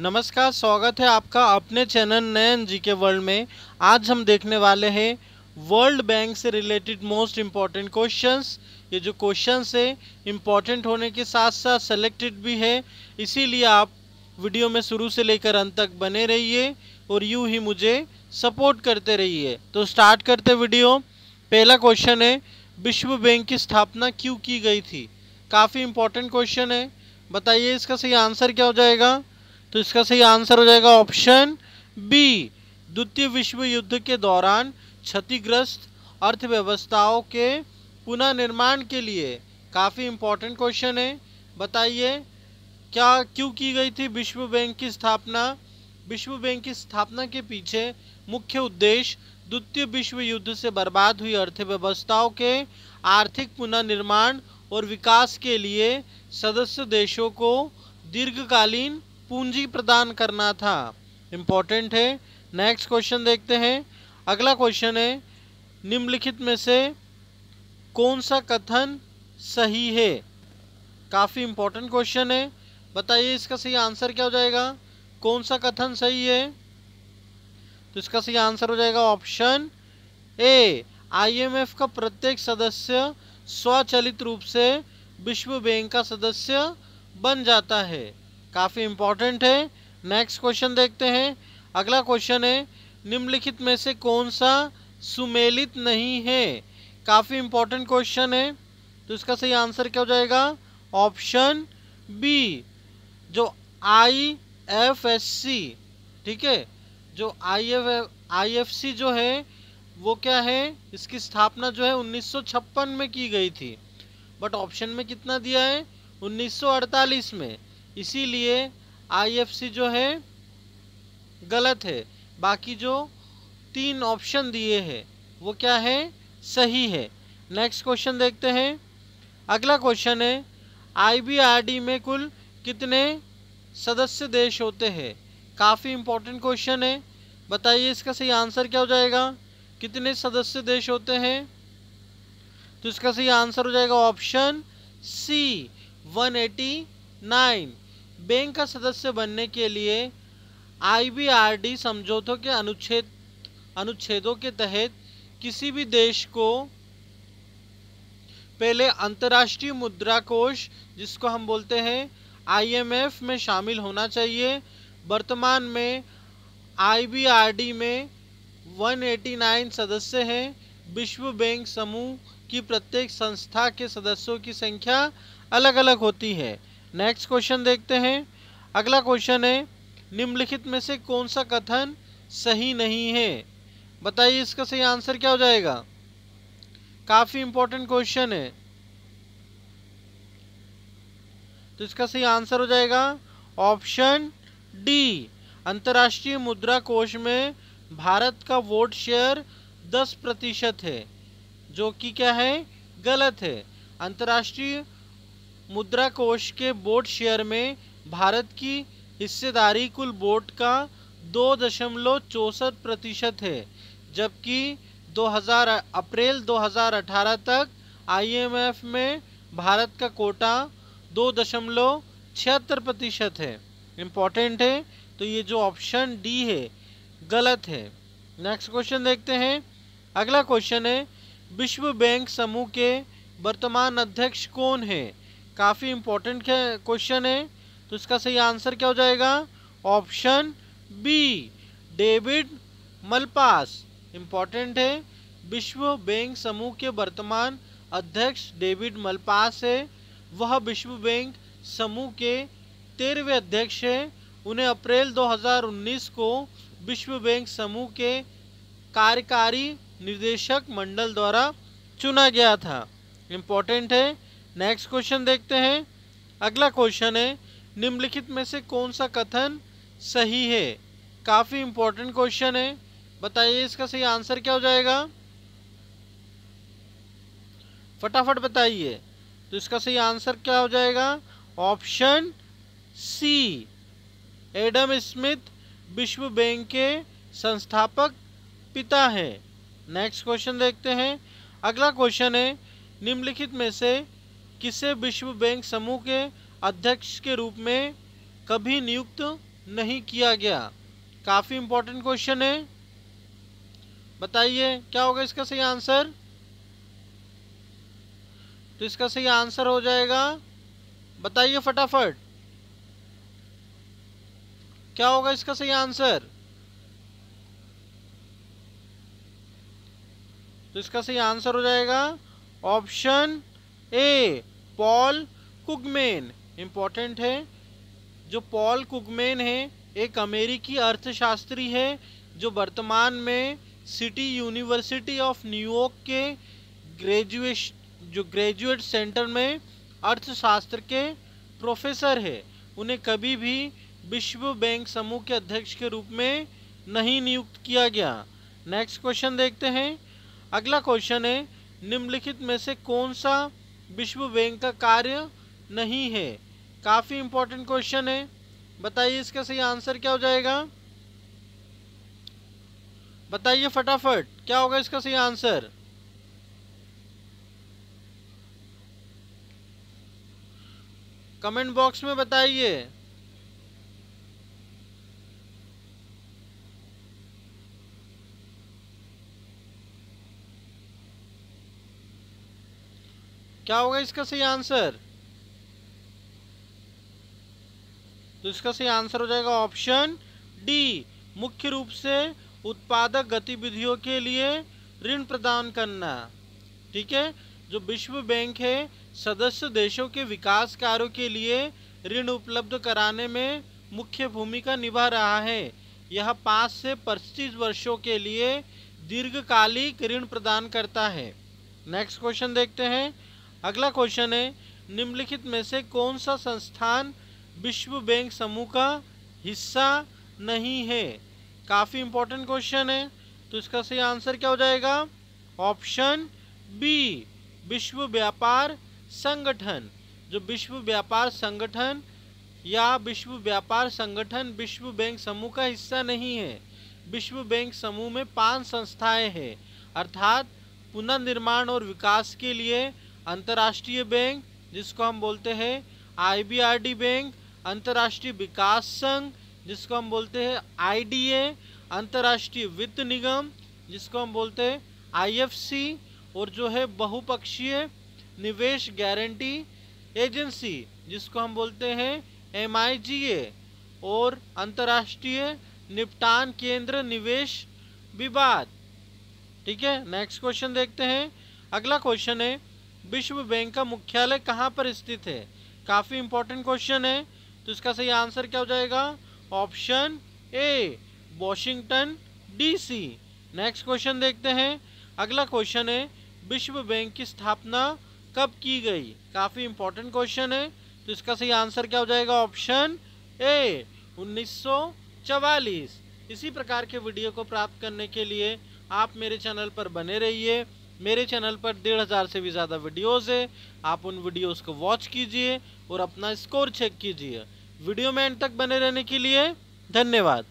नमस्कार स्वागत है आपका अपने चैनल नयन जी के वर्ल्ड में आज हम देखने वाले हैं वर्ल्ड बैंक से रिलेटेड मोस्ट इम्पॉर्टेंट क्वेश्चंस ये जो क्वेश्चंस है इम्पॉर्टेंट होने के साथ साथ सेलेक्टेड भी है इसीलिए आप वीडियो में शुरू से लेकर अंत तक बने रहिए और यूँ ही मुझे सपोर्ट करते रहिए तो स्टार्ट करते वीडियो पहला क्वेश्चन है विश्व बैंक की स्थापना क्यों की गई थी काफ़ी इम्पोर्टेंट क्वेश्चन है बताइए इसका सही आंसर क्या हो जाएगा तो इसका सही आंसर हो जाएगा ऑप्शन बी द्वितीय विश्व युद्ध के दौरान क्षतिग्रस्त अर्थव्यवस्थाओं के पुनर्निर्माण के लिए काफ़ी इम्पोर्टेंट क्वेश्चन है बताइए क्या क्यों की गई थी विश्व बैंक की स्थापना विश्व बैंक की स्थापना के पीछे मुख्य उद्देश्य द्वितीय विश्व युद्ध से बर्बाद हुई अर्थव्यवस्थाओं के आर्थिक पुनर्निर्माण और विकास के लिए सदस्य देशों को दीर्घकालीन पूंजी प्रदान करना था इम्पॉर्टेंट है नेक्स्ट क्वेश्चन देखते हैं अगला क्वेश्चन है निम्नलिखित में से कौन सा कथन सही है काफ़ी इम्पोर्टेंट क्वेश्चन है बताइए इसका सही आंसर क्या हो जाएगा कौन सा कथन सही है तो इसका सही आंसर हो जाएगा ऑप्शन ए आईएमएफ का प्रत्येक सदस्य स्वचालित रूप से विश्व बैंक का सदस्य बन जाता है काफ़ी इम्पोर्टेंट है नेक्स्ट क्वेश्चन देखते हैं अगला क्वेश्चन है निम्नलिखित में से कौन सा सुमेलित नहीं है काफ़ी इम्पोर्टेंट क्वेश्चन है तो इसका सही आंसर क्या हो जाएगा ऑप्शन बी जो आई एफ एस सी ठीक है जो I F I F C जो है वो क्या है इसकी स्थापना जो है 1956 में की गई थी बट ऑप्शन में कितना दिया है 1948 में इसीलिए आईएफसी जो है गलत है बाकी जो तीन ऑप्शन दिए हैं वो क्या है सही है नेक्स्ट क्वेश्चन देखते हैं अगला क्वेश्चन है आईबीआरडी में कुल कितने सदस्य देश होते हैं काफ़ी इंपॉर्टेंट क्वेश्चन है बताइए इसका सही आंसर क्या हो जाएगा कितने सदस्य देश होते हैं तो इसका सही आंसर हो जाएगा ऑप्शन सी 189 बैंक का सदस्य बनने के लिए आईबीआरडी समझौतों के अनुच्छेद अनुच्छेदों के तहत किसी भी देश को पहले अंतर्राष्ट्रीय मुद्रा कोष जिसको हम बोलते हैं आईएमएफ में शामिल होना चाहिए वर्तमान में आईबीआरडी में 189 सदस्य हैं विश्व बैंक समूह की प्रत्येक संस्था के सदस्यों की संख्या अलग अलग होती है नेक्स्ट क्वेश्चन देखते हैं अगला क्वेश्चन है निम्नलिखित में से कौन सा कथन सही नहीं है बताइए इसका सही आंसर क्या हो जाएगा काफ़ी इंपॉर्टेंट क्वेश्चन है तो इसका सही आंसर हो जाएगा ऑप्शन डी अंतर्राष्ट्रीय मुद्रा कोष में भारत का वोट शेयर 10 प्रतिशत है जो कि क्या है गलत है अंतर्राष्ट्रीय मुद्रा कोष के बोर्ड शेयर में भारत की हिस्सेदारी कुल बोर्ड का दो दशमलव चौंसठ प्रतिशत है जबकि 2000 अप्रैल 2018 तक आईएमएफ में भारत का कोटा दो दशमलव छिहत्तर प्रतिशत है इम्पॉर्टेंट है तो ये जो ऑप्शन डी है गलत है नेक्स्ट क्वेश्चन देखते हैं अगला क्वेश्चन है विश्व बैंक समूह के वर्तमान अध्यक्ष कौन है काफ़ी इम्पोर्टेंट क्वेश्चन है तो इसका सही आंसर क्या हो जाएगा option B David Malpass important है विश्व बैंक समूह के वर्तमान अध्यक्ष डेविड मलपास है वह विश्व बैंक समूह के तेरहवें अध्यक्ष हैं उन्हें अप्रैल 2019 को विश्व बैंक समूह के कार्यकारी निर्देशक मंडल द्वारा चुना गया था इम्पोर्टेंट है नेक्स्ट क्वेश्चन देखते हैं अगला क्वेश्चन है निम्नलिखित में से कौन सा कथन सही है काफ़ी इंपॉर्टेंट क्वेश्चन है बताइए इसका सही आंसर क्या हो जाएगा फटाफट बताइए तो इसका सही आंसर क्या हो जाएगा ऑप्शन सी एडम स्मिथ विश्व बैंक के संस्थापक पिता हैं नेक्स्ट क्वेश्चन देखते हैं अगला क्वेश्चन है निम्नलिखित में से किसे विश्व बैंक समूह के अध्यक्ष के रूप में कभी नियुक्त नहीं किया गया काफ़ी इंपॉर्टेंट क्वेश्चन है बताइए क्या होगा इसका सही आंसर तो इसका सही आंसर हो जाएगा बताइए फटाफट क्या होगा इसका सही आंसर तो इसका सही आंसर हो जाएगा option A Paul Krugman important है जो पॉल कुगमेन है एक अमेरिकी अर्थशास्त्री है जो वर्तमान में सिटी यूनिवर्सिटी ऑफ न्यूयॉर्क के ग्रेजुएश जो ग्रेजुएट सेंटर में अर्थशास्त्र के प्रोफेसर है उन्हें कभी भी विश्व बैंक समूह के अध्यक्ष के रूप में नहीं नियुक्त किया गया नेक्स्ट क्वेश्चन देखते हैं अगला क्वेश्चन है निम्नलिखित में से कौन सा विश्व बैंक का कार्य नहीं है काफ़ी इंपॉर्टेंट क्वेश्चन है बताइए इसका सही आंसर क्या हो जाएगा बताइए फटाफट क्या होगा इसका सही आंसर कमेंट बॉक्स में बताइए क्या होगा इसका सही आंसर तो इसका सही आंसर हो जाएगा ऑप्शन डी मुख्य रूप से उत्पादक गतिविधियों के लिए ऋण प्रदान करना ठीक है जो विश्व बैंक है सदस्य देशों के विकास कार्यों के लिए ऋण उपलब्ध कराने में मुख्य भूमिका निभा रहा है यह पाँच से पच्चीस वर्षों के लिए दीर्घकालिक ऋण प्रदान करता है नेक्स्ट क्वेश्चन देखते हैं अगला क्वेश्चन है निम्नलिखित में से कौन सा संस्थान विश्व बैंक समूह का हिस्सा नहीं है काफ़ी इंपॉर्टेंट क्वेश्चन है तो इसका सही आंसर क्या हो जाएगा ऑप्शन बी विश्व व्यापार संगठन जो विश्व व्यापार संगठन या विश्व व्यापार संगठन विश्व बैंक समूह का हिस्सा नहीं है विश्व बैंक समूह में पांच संस्थाएं हैं अर्थात पुनर्निर्माण और विकास के लिए अंतर्राष्ट्रीय बैंक जिसको हम बोलते हैं आईबीआरडी बैंक अंतर्राष्ट्रीय विकास संघ जिसको हम बोलते हैं आईडीए अंतर्राष्ट्रीय वित्त निगम जिसको हम बोलते हैं आईएफसी और जो है बहुपक्षीय निवेश गारंटी एजेंसी जिसको हम बोलते हैं एम और अंतर्राष्ट्रीय निपटान केंद्र निवेश विवाद ठीक है नेक्स्ट क्वेश्चन देखते हैं अगला क्वेश्चन है विश्व बैंक का मुख्यालय कहाँ पर स्थित है काफ़ी इंपॉर्टेंट क्वेश्चन है तो इसका सही आंसर क्या हो जाएगा option A Washington DC next question देखते हैं अगला क्वेश्चन है विश्व बैंक की स्थापना कब की गई काफ़ी इंपॉर्टेंट क्वेश्चन है तो इसका सही आंसर क्या हो जाएगा ऑप्शन ए उन्नीस इसी प्रकार के वीडियो को प्राप्त करने के लिए आप मेरे चैनल पर बने रहिए मेरे चैनल पर डेढ़ हज़ार से भी ज़्यादा वीडियोस है आप उन वीडियोस को वॉच कीजिए और अपना स्कोर चेक कीजिए वीडियो में एंड तक बने रहने के लिए धन्यवाद